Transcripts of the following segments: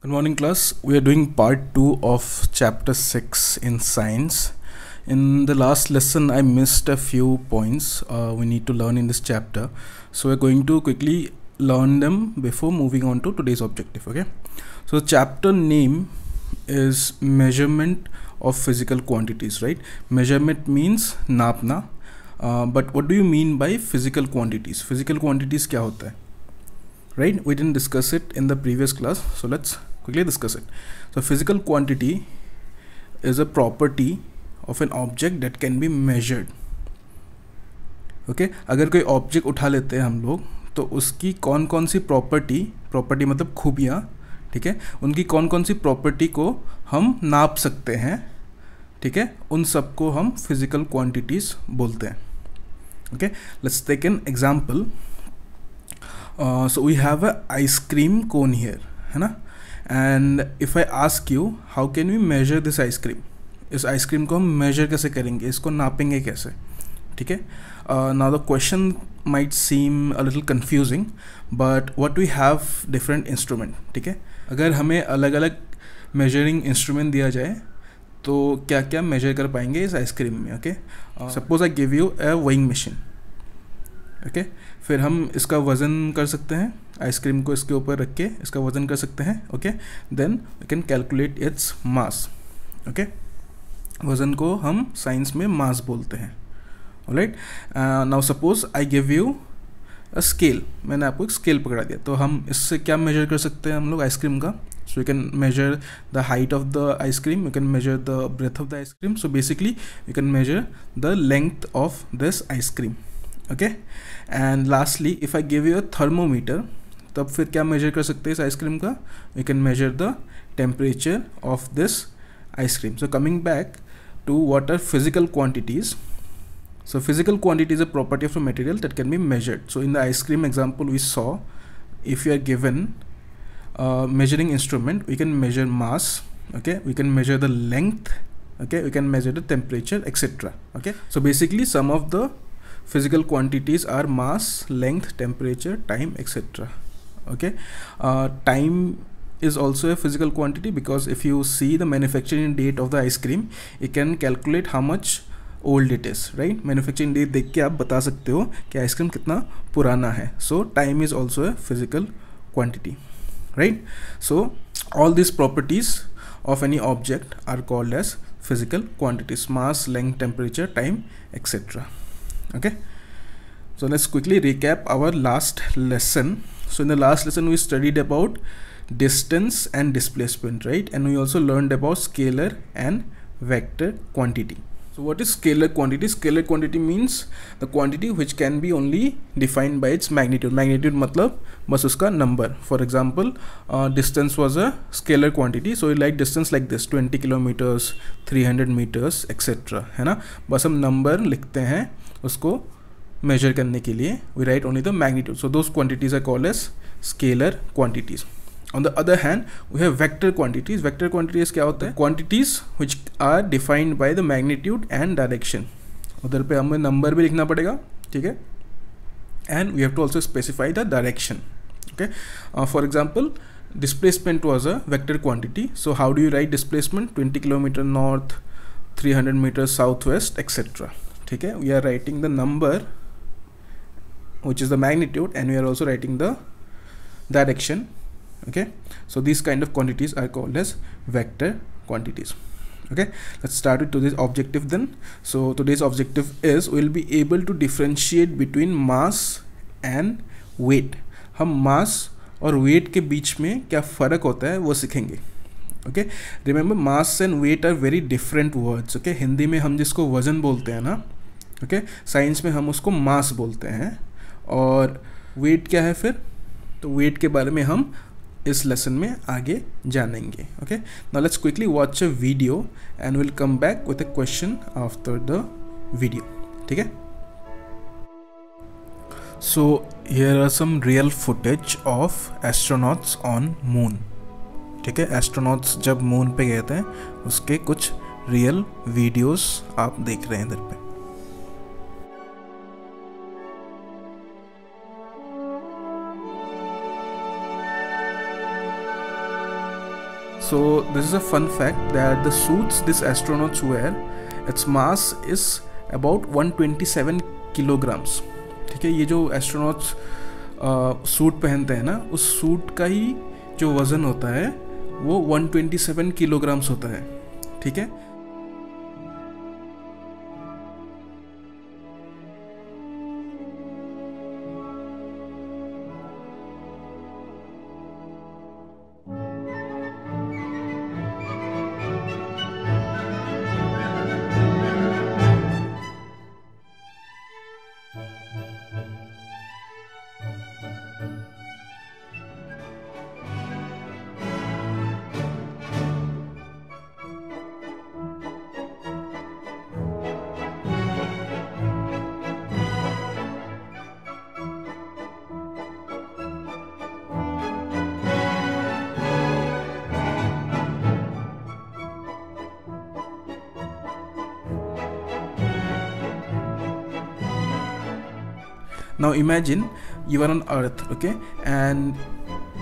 Good morning class. We are doing part 2 of chapter 6 in science. In the last lesson I missed a few points uh, we need to learn in this chapter. So we're going to quickly learn them before moving on to today's objective. Okay. So chapter name is measurement of physical quantities right. Measurement means napna. Uh, but what do you mean by physical quantities? Physical quantities kya hota hai? right we didn't discuss it in the previous class so let's quickly discuss it so physical quantity is a property of an object that can be measured okay okay? अगर कोई object उठा लेते हैं हम लोग तो उसकी कौन कौन सी प्रॉपर्टी प्रॉपर्टी मतलब खूबियाँ ठीक है उनकी कौन कौन सी प्रॉपर्टी को हम नाप सकते हैं ठीक है उन सबको हम फिजिकल क्वांटिटीज़ बोलते हैं okay let's take an example so we have a ice cream cone here है ना and if I ask you how can we measure this ice cream इस आइसक्रीम को हम मेजर कैसे करेंगे इसको नापेंगे कैसे ठीक है now the question might seem a little confusing but what we have different instrument ठीक है अगर हमें अलग अलग मेजरिंग इंस्ट्रूमेंट दिया जाए तो क्या क्या मेजर कर पाएंगे इस आइसक्रीम में okay suppose I give you a weighing machine okay फिर हम इसका वज़न कर सकते हैं आइसक्रीम को इसके ऊपर रख के इसका वज़न कर सकते हैं okay then we can calculate its mass okay वज़न को हम साइंस में मास बोलते हैं right now suppose I give you a scale मैंने आपको एक स्केल पकड़ा दिया तो हम इससे क्या मेजर कर सकते हैं हम लोग आइसक्रीम का so you can measure the height of the ice cream you can measure the breadth of the ice cream so basically you can measure the length of this ice cream and lastly, if I give you a thermometer, तब फिर can major कर सकते हैं इस ice cream का you can measure the temperature of this ice cream so coming back to what are physical quantities so physical quantity is a property of a material that can be measured so in the ice cream example we saw if you are given a measuring instrument we can measure mass okay we can measure the length okay we can measure the temperature etc okay so basically some of the physical quantities are mass length temperature time etc okay uh, time is also a physical quantity because if you see the manufacturing date of the ice cream it can calculate how much old it is. Right? Manufacturing date date देख के आप बता सकते हो कि cream कितना पुराना है So time is also a physical quantity. Right? So all these properties of any object are called as physical quantities mass length temperature time etc okay so let's quickly recap our last lesson so in the last lesson we studied about distance and displacement right and we also learned about scalar and vector quantity so what is scalar quantity? Scalar quantity means the quantity which can be only defined by its magnitude. Magnitude matlab bas uska number. For example, uh, distance was a scalar quantity. So like distance like this 20 kilometers, 300 meters, etc. hai na bas hum number likhte hain उसको measure करने के लिए we write only the magnitude so those quantities are call as scalar quantities on the other hand we have vector quantities vector quantities क्या होता है quantities which are defined by the magnitude and direction उधर पे हमें number भी लिखना पड़ेगा ठीक है and we have to also specify the direction okay for example displacement was a vector quantity so how do you write displacement twenty kilometre north three hundred metre south west etcetera ठीक है we are writing the number which is the magnitude and we are also writing the direction okay so this kind of quantities are called as vector quantities okay let's start with today's objective then so today's objective is will be able to differentiate between mass and weight हम mass और weight के बीच में क्या फ़र्क होता है वो सीखेंगे okay remember mass and weight are very different words okay Hindi में हम जिसको वजन बोलते हैं ना ओके okay? साइंस में हम उसको मास बोलते हैं और वेट क्या है फिर तो वेट के बारे में हम इस लेसन में आगे जानेंगे okay now let's quickly watch a video and will come back with a question after the video ठीक है so here are some real footage of astronauts on moon ठीक है एस्ट्रोनॉट्स जब मून पे गए थे उसके कुछ रियल वीडियोस आप देख रहे हैं इधर पे So this is a fun fact that the suits this astronauts wear, its mass is about 127 kilograms. ठीक है ये जो एस्ट्रोनॉट्स सूट पहनते हैं ना उस सूट का ही जो वज़न होता है वो 127 किलोग्राम्स होता है ठीक है now imagine you are on earth okay and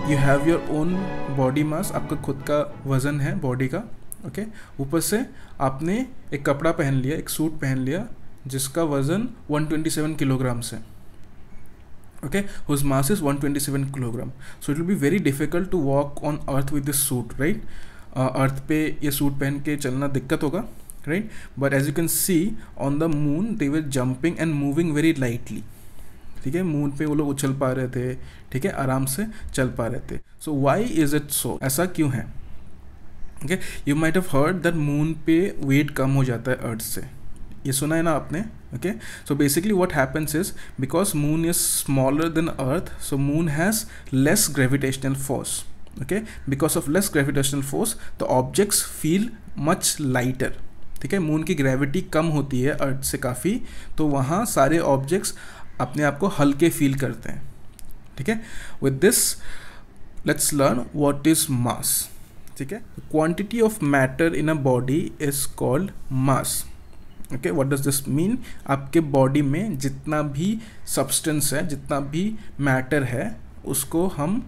you have your own body mass आपका खुद का वज़न है बॉडी का ओके okay? ऊपर से आपने एक कपड़ा पहन लिया एक सूट पहन लिया जिसका वज़न 127 किलोग्राम से okay whose mass is 127 kilogram so it will be very difficult to walk on earth with this suit right uh, earth पे ये suit पहन के चलना दिक्कत होगा right but as you can see on the moon they were jumping and moving very lightly ठीक है moon पे वो लोग उछल पा रहे थे ठीक है आराम से चल पा रहे थे so why is it so ऐसा क्यों है okay you might have heard that moon पे वेट कम हो जाता है अर्थ से ये सुना है ना आपने okay so basically what happens is because moon is smaller than earth so moon has less gravitational force okay because of less gravitational force the objects feel much lighter ठीक है मून की ग्रेविटी कम होती है अर्थ से काफ़ी तो वहाँ सारे ऑब्जेक्ट्स अपने आप को हल्के फील करते हैं ठीक है with this let's learn what is mass ठीक है quantity of matter in a body is called mass okay what does this mean आपके बॉडी में जितना भी सब्सटेंस है जितना भी मैटर है उसको हम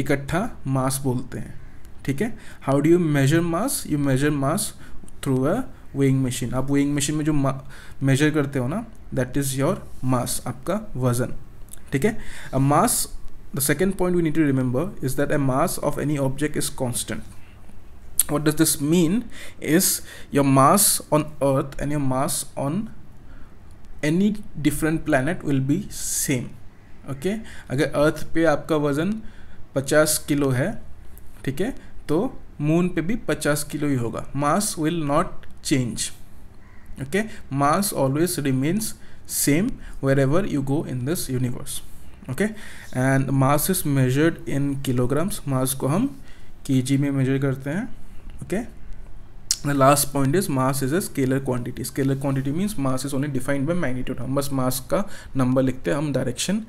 इकट्ठा मास बोलते हैं ठीक है how do you measure mass you measure mass through a weighing machine आप वेइंग मशीन में जो मेजर करते हो ना दैट इज़ योर मास आपका वजन ठीक है uh mass the second point we need to remember is that a mass of any object is constant what does this mean is your mass on earth and your mass on any different planet will be same okay अगर earth पे आपका वज़न 50 kilo है ठीक है तो moon पे भी 50 किलो ही होगा mass will not change okay mass always remains same wherever you go in this universe okay and mass is measured in kilograms mass ko hum kg mein measure karte hain okay the last point is mass is a scalar quantity scalar quantity means mass is only defined by magnitude hum bas mass ka number likhte hain hum direction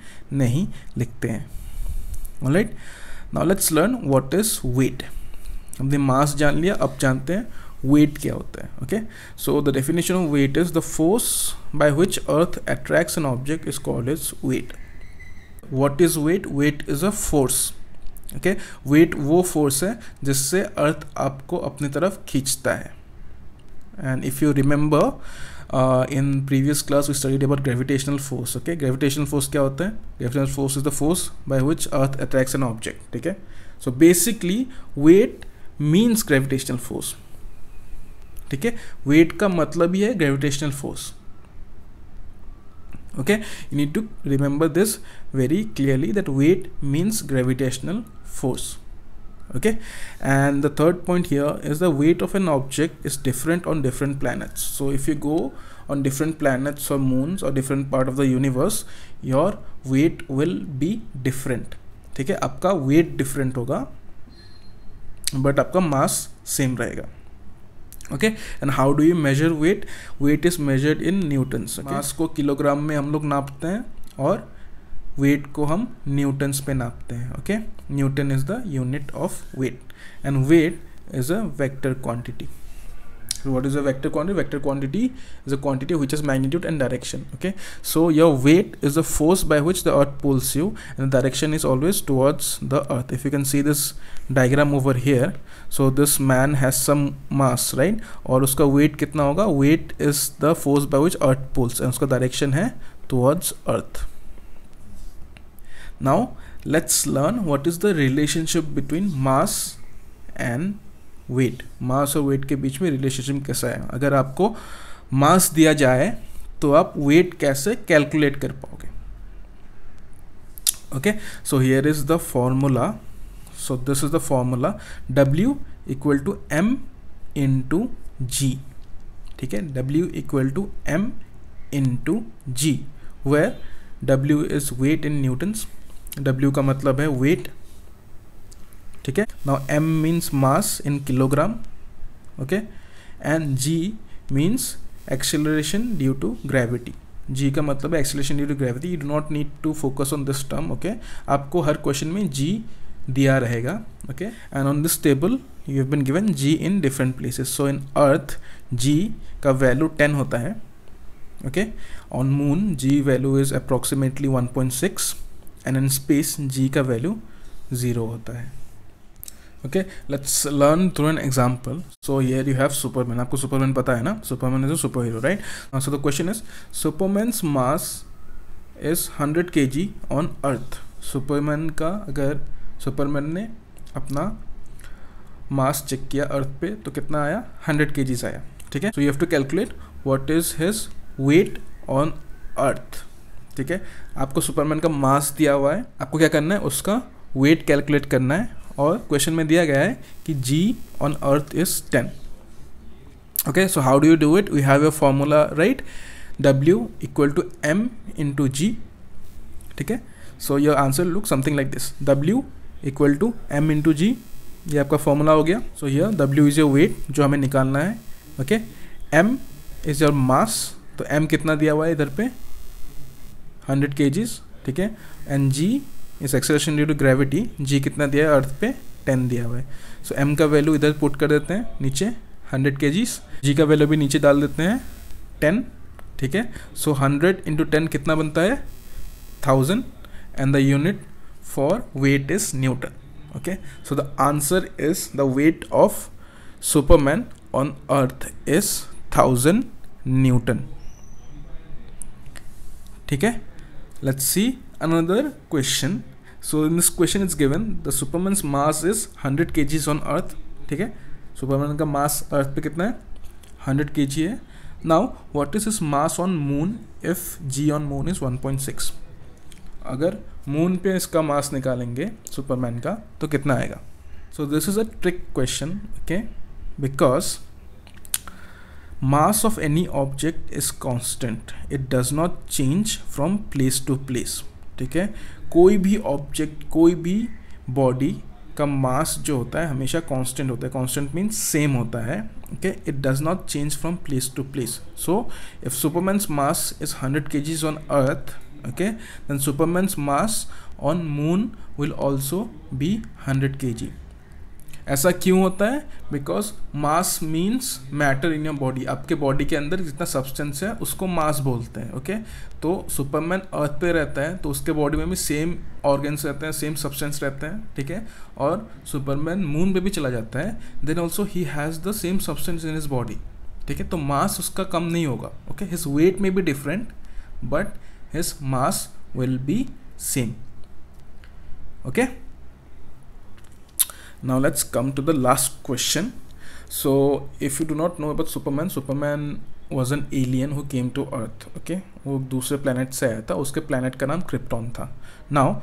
nahi likhte hain all right now let's learn what is weight हमने mass जान लिया अब जानते हैं wait क्या होता है okay so the definition of weight is the force by which earth attracts an object is called is weight what is weight weight is a force okay weight वो फोर्स है जिससे अर्थ आपको अपनी तरफ खींचता है and if you remember uh, in previous class we studied about gravitational force okay gravitational force क्या होता है gravitational force is the force by which earth attracts an object ठीक है so basically weight means gravitational force ठीक है wait का मतलब ही है gravitational force okay you need to remember this very clearly that weight means gravitational force okay and the third point here is the weight of an object is different on different planets so if you go on different planets और moons और different part of the universe your weight will be different ठीक है आपका weight different होगा but आपका mass same रहेगा okay and how do you measure weight weight is measured in newtons mass को kilogram में हम लोग नापते हैं और वेट को हम न्यूटन्स पे नापते हैं okay newton is the unit of weight and weight is a vector quantity what is a vector quantity vector quantity is a quantity which has magnitude and direction okay so your weight is the force by which the earth pulls you and the direction is always towards the earth if you can see this diagram over here so this man has some mass right or उसका weight कितना होगा weight is the force by which earth pulls and उसका direction है towards earth now let's learn what is the relationship between mass and weight mass और weight के बीच में relationship कैसा है अगर आपको मास दिया जाए तो आप वेट कैसे कैलकुलेट कर पाओगे okay so here is the formula so this is the formula W equal to M into G ठीक है W equal to M into G where W is weight in newtons W का मतलब है weight ठीक है now M means mass in kilogram okay and G means acceleration due to gravity G का मतलब है acceleration due to gravity you do not need to focus on this term okay आपको हर क्वेश्चन में G दिया रहेगा okay and on this table you have been given G in different places so in earth G का value ten होता है okay on moon G value is approximately one point six and in space G का value zero होता है okay let's learn through an example so here you have Superman आपको Superman पता है ना Superman is a super hero right answer the question is Superman mass is hundred K G on earth Superman का अगर Superman ने अपना मास check किया अर्थ पे तो कितना आया हंड्रेड के जीज आया ठीक है so you have to calculate what is his weight on earth ठीक है आपको सुपरमैन का मास दिया हुआ है आपको क्या करना है उसका वेट कैलकुलेट करना है और क्वेश्चन में दिया गया है कि G on earth is ten okay so how do you do it we have a formula right W equal to M into G ठीक है so your answer look something like this W equal to M into G ये आपका formula हो गया so here W is your weight जो हमें निकालना है okay M is your mass तो एम कितना दिया हुआ है इधर पे हंड्रेड के ठीक है and G is acceleration due to gravity G कितना दिया है अर्थ पे टेन दिया हुआ है सो एम का वैल्यू इधर पुट कर देते हैं नीचे हंड्रेड के जीस जी का वैल्यू भी नीचे डाल देते हैं टेन ठीक है सो हंड्रेड इंटू टेन कितना बनता है thousand and the unit for weight is newton okay so the answer is the weight of Superman on earth is thousand newton ठीक है let's see another question so in this question is given the Superman mass is hundred K Gs on earth ठीक है Superman का मास अर्थ पे कितना है hundred K G है now what is is mass on moon if G on moon is one point six अगर moon पे इसका मास निकालेंगे सुपरमैन का तो कितना आएगा so this is a trick question okay because mass of any object is constant it does not change from place to place ठीक है कोई भी ऑब्जेक्ट कोई भी बॉडी का मास जो होता है हमेशा कांस्टेंट होता है कांस्टेंट मीन्स सेम होता है okay it does not change from place to place so if Superman's mass is hundred K Gs on earth okay then Superman's mass on moon will also be hundred K G ऐसा क्यों होता है because mass means matter in your body आपके body के अंदर जितना substance है उसको मास बोलते हैं ओके तो सुपरमैन अर्थ पे रहता है तो उसके बॉडी में भी सेम ऑर्गेन्स रहते हैं सेम सब्सटेंस रहते हैं ठीक है और सुपरमैन मून पे भी चला जाता है then also he has the same substance in his body ठीक है तो मास उसका कम नहीं होगा ओके हिज वेट में भी different but his mass will be same okay now let's come to the last question so if you do not know about superman superman was an alien who came to earth okay वो दूसरे planet से आया था उसके planet का नाम Krypton था now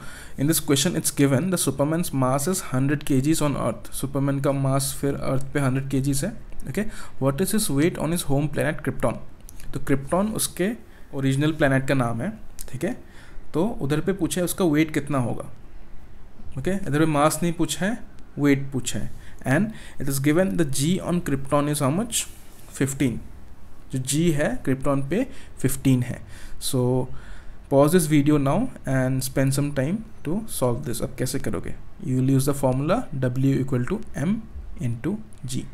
in this question it's given the Superman mass is hundred K Gs on earth Superman का मास फिर अर्थ पे हंड्रेड के जीज है okay what is his weight on is home planet Krypton तो Krypton उसके original planet का नाम है ठीक है तो उधर पे पूछा है उसका वेट कितना होगा ओके okay? इधर पे मास नहीं पूछा है वेट पूछा है and it is given the G on Krypton is how much fifteen जो जी है क्रिप्टॉन पे फिफ्टीन है so pause this video now and spend some time to solve this अब कैसे करोगे you will use the formula W equal to M into G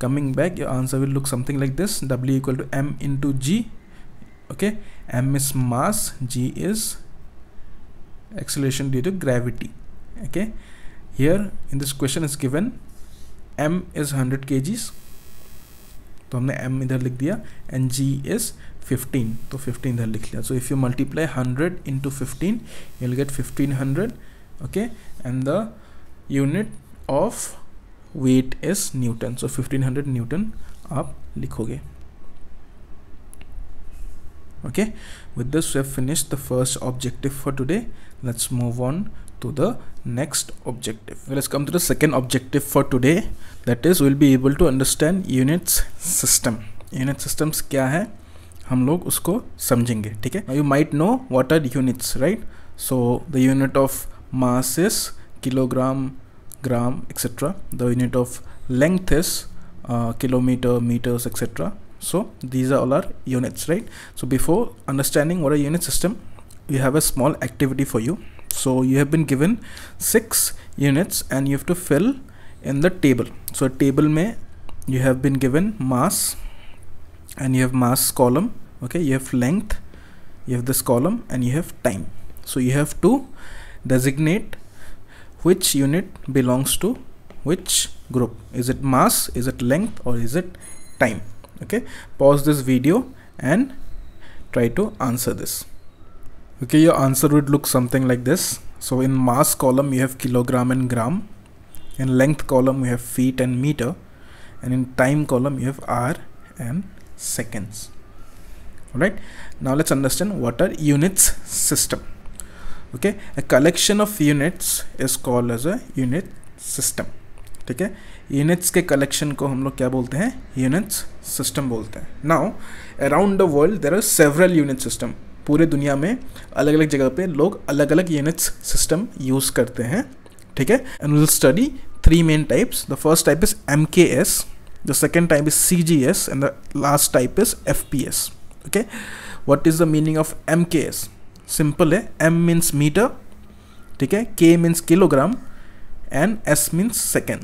coming back your answer will look something like this W equal to M into G okay M is mass ji is acceleration due to gravity okay here in this question is given m is 100 kgs तो हमने m इधर लिख दिया and g is 15 तो 15 इधर लिख लिया so if you multiply 100 into fifteen you will get 1500 okay and the unit of weight is newton so 1500 newton आप लिखोगे okay with this we have finished the first objective for today let's move on to the next objective let's come to the second objective for today that is we'll be able to understand units system unit systems क्या है हम लोग उसको समझेंगे ठीक You might know what are units right so the unit of mass is kilogram, gram, etc. The unit of length is uh, kilometer meters etc so these are all our units right so before understanding what a unit system we have a small activity for you so you have been given six units and you have to fill in the table so table may you have been given mass and you have mass column okay you have length you have this column and you have time so you have to designate which unit belongs to which group is it mass is it length or is it time okay pause this video and try to answer this okay your answer would look something like this so in mass column you have kilogram and gram in length column you have feet and meter and in time column you have hour and seconds all right now let's understand what are units system okay a collection of units is called as a unit system ठीक है units के collection को हम लोग क्या बोलते हैं units system बोलते हैं now around the world there are several unit system पूरे दुनिया में अलग अलग जगह पे लोग अलग अलग यूनिट्स सिस्टम यूज़ करते हैं ठीक है and will study three main types the first type is M K S the second type is C G S and the last type is F P S okay what is the meaning of M K S simple है M means metre ठीक है K means kilogram and S means second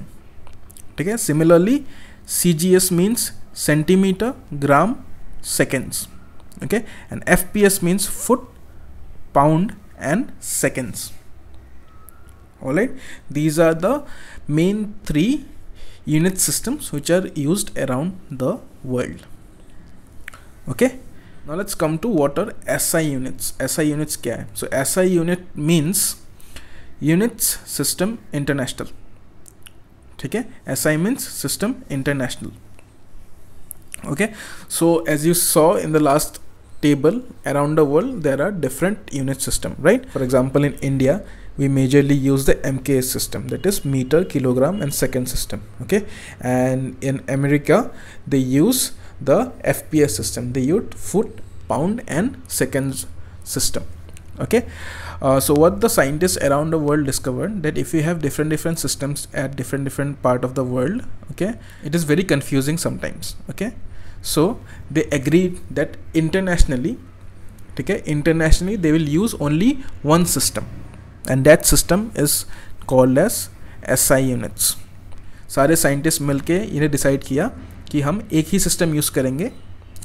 ठीक है similarly C G S means centimetre gram seconds okay and fps means foot pound and seconds all right these are the main three unit systems which are used around the world okay now let's come to what are SI units. SI units kya hai? So SI unit means units system international. Okay, assignments SI means system international. Okay, so as you saw in the last table around the world there are different unit system right for example in india we majorly use the mks system that is meter kilogram and second system okay and in america they use the fps system they use foot pound and seconds system okay uh, so what the scientists around the world discovered that if you have different different systems at different different part of the world okay it is very confusing sometimes okay so they agree that internationally ठीक है internationally they will use only one system and that system is called S S I units सारे scientist मिलके इन्हें decide किया कि हम एक ही system use करेंगे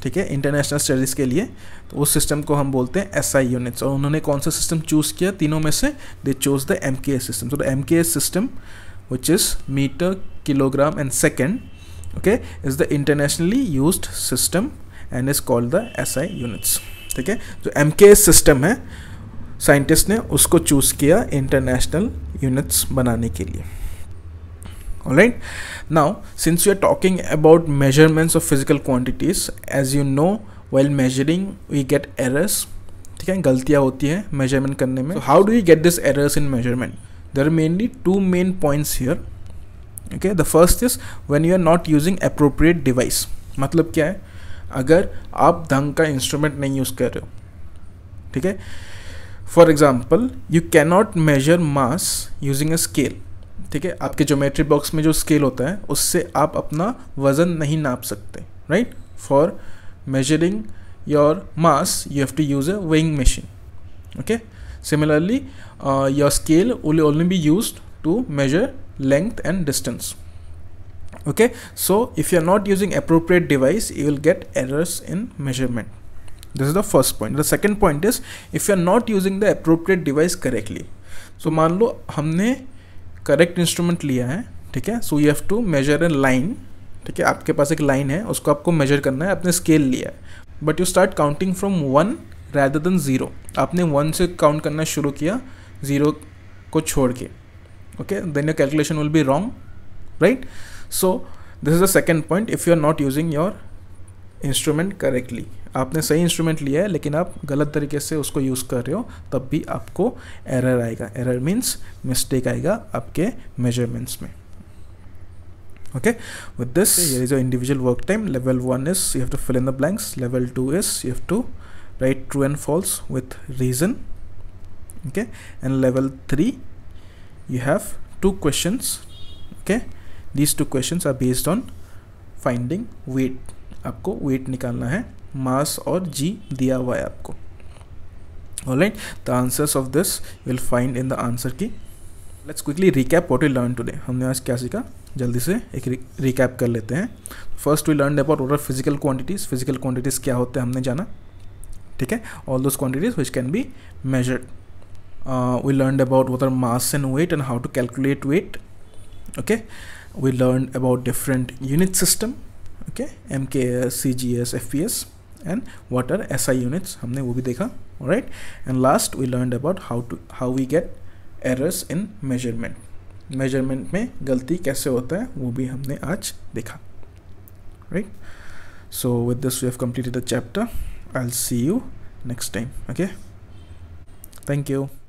ठीक है इंटरनेशनल स्टडीज़ के लिए तो उस सिस्टम को हम बोलते हैं एस आई यूनिट्स और उन्होंने कौन सा सिस्टम चूज़ किया तीनों में से they choose the M K S system so the M K S system which is metre kilogram and second okay is the internationally use system and is called the S I units ठीक है जो M K S system है scientist ने उसको choose किया international units बनाने के लिए right now since you are talking about measurements of physical quantities as you know well measuring we get errors ठीक है गलतियाँ होती हैं मेजरमेंट करने में how do you get this errors in measurement there are mainly two main points here okay the first is when you are not using appropriate device मतलब क्या है अगर आप ढंग का इंस्ट्रूमेंट नहीं यूज़ कर रहे हो ठीक है for example you not measure mass using a scale ठीक है आपके ज्योमेट्री बॉक्स में जो स्केल होता है उससे आप अपना वज़न नहीं नाप सकते right for measuring your mass you have to use a weighing machine okay similarly your scale will only be use to measure length and distance okay so if you are not using appropriate device you will get errors in measurement this is the first point the second point is if you are not using the appropriate device correctly so मान लो हमने correct instrument लिया है ठीक है so you have to measure a line ठीक है आपके पास एक line है उसको आपको measure करना है आपने scale लिया है but you start counting from one rather than zero आपने वन से count करना शुरू किया ज़ीरो को छोड़ के okay then your calculation will be wrong right so this is the second point if you are not using your instrument correctly आपने सही इंस्ट्रूमेंट लिया है लेकिन आप गलत तरीके से उसको यूज़ कर रहे हो तब भी आपको एरर आएगा एरर मीन्स मिस्टेक आएगा आपके मेजरमेंट्स में ओके विद दिस ये a individual work time level one is you have to fill in the blanks level two is you have to write true and false with reason okay and level three you have two questions okay these two questions are based on finding weight आपको weight निकालना है mass और g दिया हुआ है आपको all the answers of this you will find in the answer key let's quickly recap what you learn today हमने आज क्या सीखा जल्दी से एक रिकैप कर लेते हैं first we learn about order physical quantities physical quantities क्या होते हैं हमने जाना ठीक है all those quantities which can be measured uh, we learned about what are mass and weight and how to calculate weight okay we learned about different unit system okay mks cgs fps and what are si units humne wo bhi dekha all right and last we learned about how to how we get errors in measurement measurement में galti कैसे होता है वो भी हमने आज देखा right so with this we have completed the chapter i'll see you next time okay thank you